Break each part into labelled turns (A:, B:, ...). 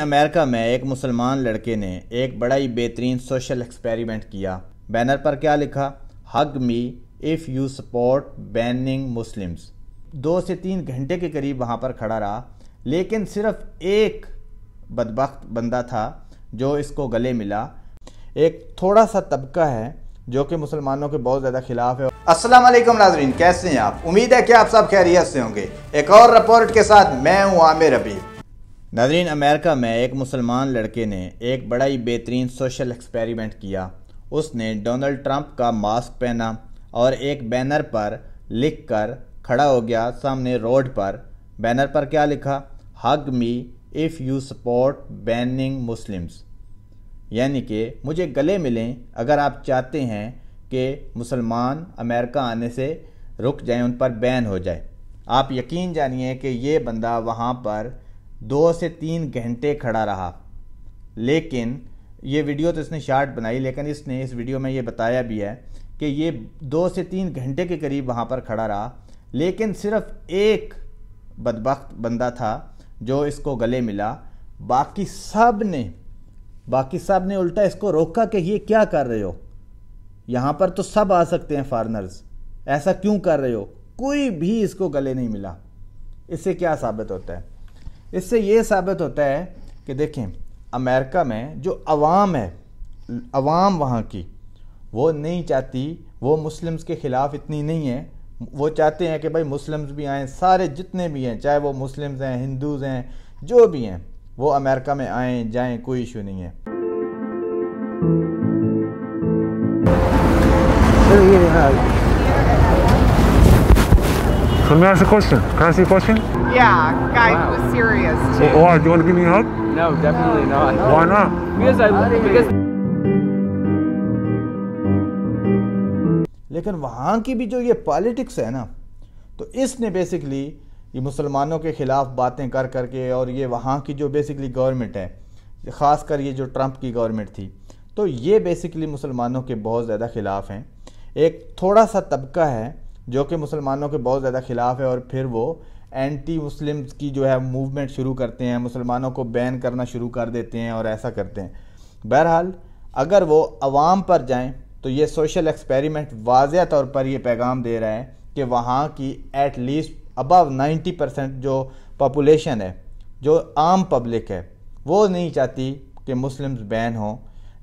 A: America में एक मुसलमान लड़के ने एक बड़ा ही बेहतरीन सोशल एक्सपेरिमेंट किया बैनर पर क्या लिखा hug me if you support banning Muslims दो से तीन घंटे के करीब वहाँ पर खड़ा रहा लेकिन सिर्फ एक बदबक बंदा था जो इसको गले मिला एक थोड़ा सा तबका है जो कि मुसलमानों के बहुत ज़्यादा खिलाफ है अस्सलाम वालेकुम नाजरीन कैसे हैं आप उम्मीद है कि आप सब खैरियत से होंगे एक और रिपोर्ट के साथ मैं हूँ आमिर रबी नदरीन अमेरिका में एक मुसलमान लड़के ने एक बड़ा ही बेहतरीन सोशल एक्सपेरिमेंट किया उसने डोनाल्ड ट्रंप का मास्क पहना और एक बैनर पर लिख कर खड़ा हो गया सामने रोड पर बैनर पर क्या लिखा hug me if you support banning Muslims यानी कि मुझे गले मिलें अगर आप चाहते हैं कि मुसलमान अमेरिका आने से रुक जाएं उन पर बैन हो जाए आप यकीन जानिए कि ये बंदा वहाँ पर दो से तीन घंटे खड़ा रहा लेकिन ये वीडियो तो इसने शार्ट बनाई लेकिन इसने इस वीडियो में ये बताया भी है कि ये दो से तीन घंटे के करीब वहाँ पर खड़ा रहा लेकिन सिर्फ एक बदबक बंदा था जो इसको गले मिला बाकी सब ने बाकी सब ने उल्टा इसको रोका कि ये क्या कर रहे हो यहाँ पर तो सब आ सकते हैं फॉरनर्स ऐसा क्यों कर रहे हो कोई भी इसको गले नहीं मिला इससे क्या साबित होता है इससे ये साबित होता है कि देखें अमेरिका में जो अवाम है अवाम वहाँ की वो नहीं चाहती वो मुस्लिम्स के ख़िलाफ़ इतनी नहीं है वो चाहते हैं कि भाई मुस्लिम्स भी आएँ सारे जितने भी हैं चाहे वो मुस्लिम्स हैं हिंदूज़ हैं जो भी हैं वो अमेरिका में आएँ जाएँ कोई इशू नहीं है Let me ask a question. Can I ask you a question? Yeah, guy wow. was serious too. Well, why? Do you want to give me a hug? No, definitely no. not. Why not? Because I love because लेकिन वहाँ की भी जो ये politics है ना तो इसने बेसिकली ये मुसलमानों के ख़िलाफ़ बातें कर करके और ये वहाँ की जो बेसिकली गवर्नमेंट है ख़ास कर ये जो ट्रंप की गवर्नमेंट थी तो ये बेसिकली मुसलमानों के बहुत ज़्यादा ख़िलाफ़ हैं एक थोड़ा सा तबका है जो कि मुसलमानों के बहुत ज़्यादा खिलाफ है और फिर वो एंटी मुस्लिम की जो है मूवमेंट शुरू करते हैं मुसलमानों को बैन करना शुरू कर देते हैं और ऐसा करते हैं बहरहाल अगर वो आवाम पर जाएं तो ये सोशल एक्सपेरिमेंट वाज तौर पर यह पैगाम दे रहा है कि वहाँ की at least above ninety percent जो पॉपुलेशन है जो आम पब्लिक है वो नहीं चाहती कि मुस्लिम्स बैन हों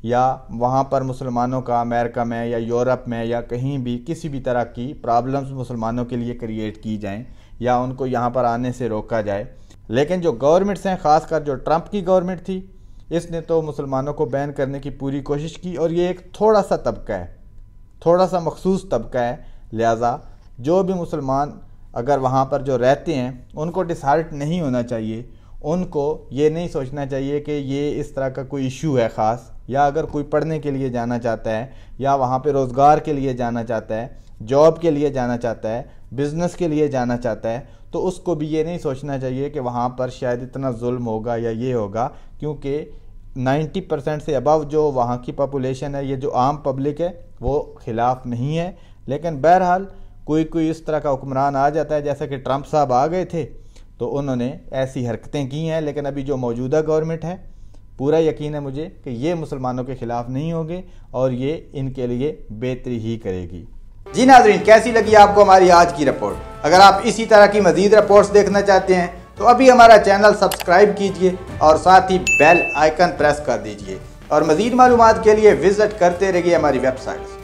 A: या वहाँ पर मुसलमानों का अमेरिका में या यूरोप में या कहीं भी किसी भी तरह की प्रॉब्लम्स मुसलमानों के लिए क्रिएट की जाएं या उनको यहाँ पर आने से रोका जाए लेकिन जो गवर्नमेंट्स हैं ख़ासकर जो ट्रंप की गवर्नमेंट थी इसने तो मुसलमानों को बैन करने की पूरी कोशिश की और ये एक थोड़ा सा तबका है थोड़ा सा मखसूस तबका है लिहाजा जो भी मुसलमान अगर वहाँ पर जो रहते हैं उनको डिसहार्ट नहीं होना चाहिए उनको ये नहीं सोचना चाहिए कि ये इस तरह का कोई इशू है ख़ास या अगर कोई पढ़ने के लिए जाना चाहता है या वहाँ पे रोज़गार के लिए जाना चाहता है जॉब के लिए जाना चाहता है बिज़नेस के लिए जाना चाहता है तो उसको भी ये नहीं सोचना चाहिए कि वहाँ पर शायद इतना जुल्म होगा या ये होगा क्योंकि 90 परसेंट से अबव जो वहाँ की पॉपुलेशन है ये जो आम पब्लिक है वो खिलाफ नहीं है लेकिन बहरहाल कोई कोई इस तरह का हुक्मरान आ जाता है जैसा कि ट्रंप साहब आ गए थे तो उन्होंने ऐसी हरकतें की हैं लेकिन अभी जो मौजूदा गवर्नमेंट है पूरा यकीन है मुझे कि ये मुसलमानों के ख़िलाफ़ नहीं होंगे और ये इनके लिए बेहतरी ही करेगी जी नाजरीन कैसी लगी आपको हमारी आज की रिपोर्ट अगर आप इसी तरह की मज़ीद रिपोर्ट्स देखना चाहते हैं तो अभी हमारा चैनल सब्सक्राइब कीजिए और साथ ही बेल आइकन प्रेस कर दीजिए और मज़ीद मालूम के लिए विज़िट करते रहिए हमारी वेबसाइट